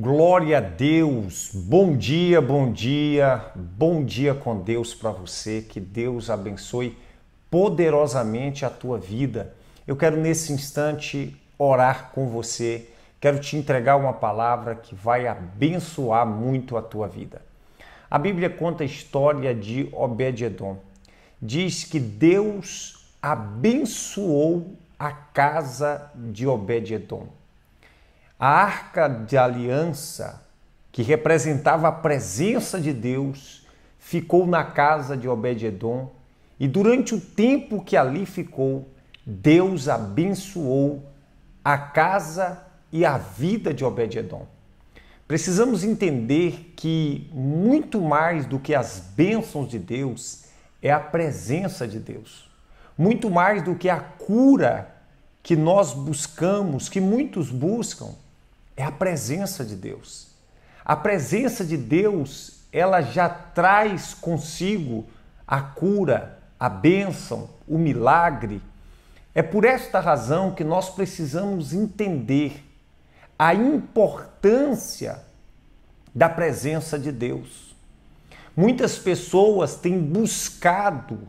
Glória a Deus, bom dia, bom dia, bom dia com Deus para você, que Deus abençoe poderosamente a tua vida. Eu quero nesse instante orar com você, quero te entregar uma palavra que vai abençoar muito a tua vida. A Bíblia conta a história de Obed-Edom. Diz que Deus abençoou a casa de Obed-Edom. A arca de aliança, que representava a presença de Deus, ficou na casa de Obededom e durante o tempo que ali ficou, Deus abençoou a casa e a vida de Obededom. Precisamos entender que muito mais do que as bênçãos de Deus é a presença de Deus. Muito mais do que a cura que nós buscamos, que muitos buscam, é a presença de Deus. A presença de Deus, ela já traz consigo a cura, a bênção, o milagre. É por esta razão que nós precisamos entender a importância da presença de Deus. Muitas pessoas têm buscado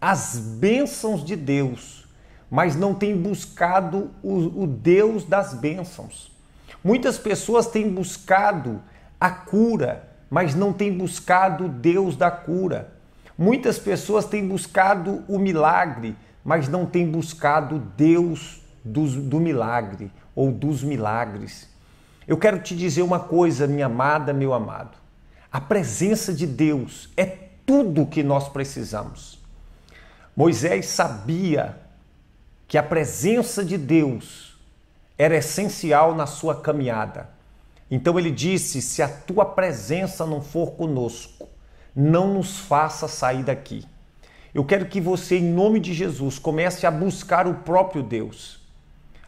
as bênçãos de Deus, mas não têm buscado o, o Deus das bênçãos. Muitas pessoas têm buscado a cura, mas não têm buscado Deus da cura. Muitas pessoas têm buscado o milagre, mas não têm buscado Deus dos, do milagre ou dos milagres. Eu quero te dizer uma coisa, minha amada, meu amado. A presença de Deus é tudo que nós precisamos. Moisés sabia que a presença de Deus era essencial na sua caminhada. Então ele disse: Se a tua presença não for conosco, não nos faça sair daqui. Eu quero que você, em nome de Jesus, comece a buscar o próprio Deus.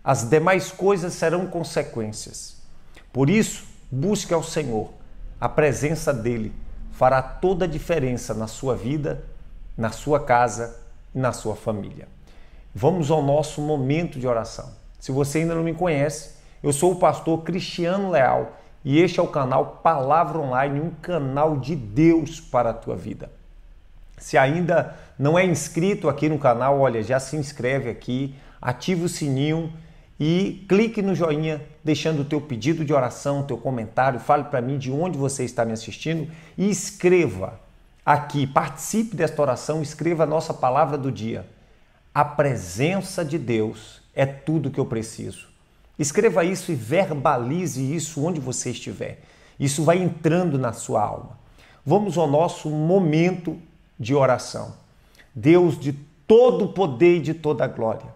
As demais coisas serão consequências. Por isso, busque ao Senhor. A presença dele fará toda a diferença na sua vida, na sua casa e na sua família. Vamos ao nosso momento de oração. Se você ainda não me conhece, eu sou o pastor Cristiano Leal e este é o canal Palavra Online, um canal de Deus para a tua vida. Se ainda não é inscrito aqui no canal, olha, já se inscreve aqui, ativa o sininho e clique no joinha, deixando o teu pedido de oração, teu comentário, fale para mim de onde você está me assistindo e escreva aqui, participe desta oração, escreva a nossa palavra do dia. A presença de Deus é tudo que eu preciso. Escreva isso e verbalize isso onde você estiver. Isso vai entrando na sua alma. Vamos ao nosso momento de oração. Deus de todo poder e de toda glória.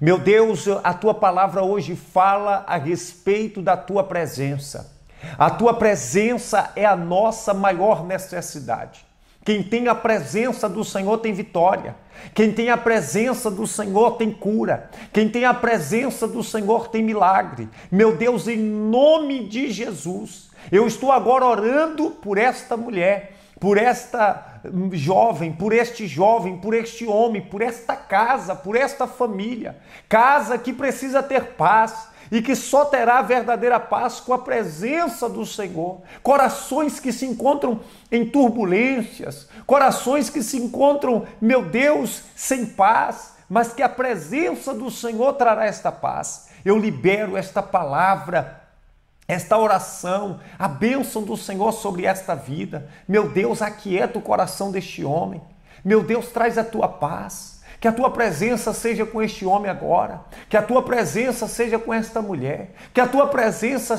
Meu Deus, a tua palavra hoje fala a respeito da tua presença. A tua presença é a nossa maior necessidade. Quem tem a presença do Senhor tem vitória. Quem tem a presença do Senhor tem cura. Quem tem a presença do Senhor tem milagre. Meu Deus, em nome de Jesus, eu estou agora orando por esta mulher, por esta jovem, por este jovem, por este homem, por esta casa, por esta família. Casa que precisa ter paz e que só terá verdadeira paz com a presença do Senhor. Corações que se encontram em turbulências, corações que se encontram, meu Deus, sem paz, mas que a presença do Senhor trará esta paz. Eu libero esta palavra esta oração, a bênção do Senhor sobre esta vida. Meu Deus, aquieta o coração deste homem. Meu Deus, traz a tua paz. Que a tua presença seja com este homem agora, que a tua presença seja com esta mulher, que a tua presença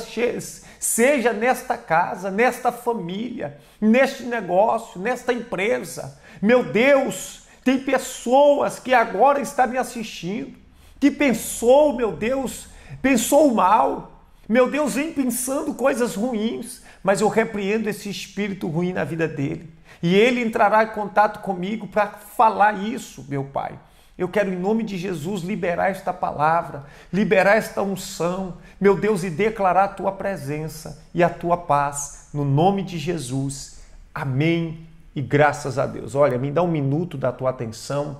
seja nesta casa, nesta família, neste negócio, nesta empresa. Meu Deus, tem pessoas que agora estão me assistindo, que pensou, meu Deus, pensou mal, meu Deus, vem pensando coisas ruins, mas eu repreendo esse espírito ruim na vida dele. E ele entrará em contato comigo para falar isso, meu Pai. Eu quero, em nome de Jesus, liberar esta palavra, liberar esta unção, meu Deus, e declarar a tua presença e a tua paz, no nome de Jesus. Amém e graças a Deus. Olha, me dá um minuto da tua atenção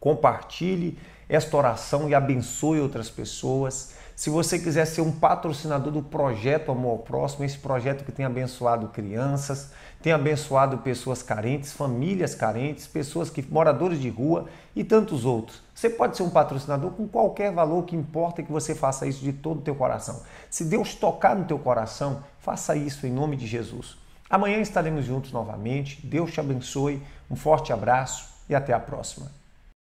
compartilhe esta oração e abençoe outras pessoas. Se você quiser ser um patrocinador do projeto Amor ao Próximo, esse projeto que tem abençoado crianças, tem abençoado pessoas carentes, famílias carentes, pessoas que moradores de rua e tantos outros. Você pode ser um patrocinador com qualquer valor que importa que você faça isso de todo o teu coração. Se Deus tocar no teu coração, faça isso em nome de Jesus. Amanhã estaremos juntos novamente. Deus te abençoe. Um forte abraço e até a próxima.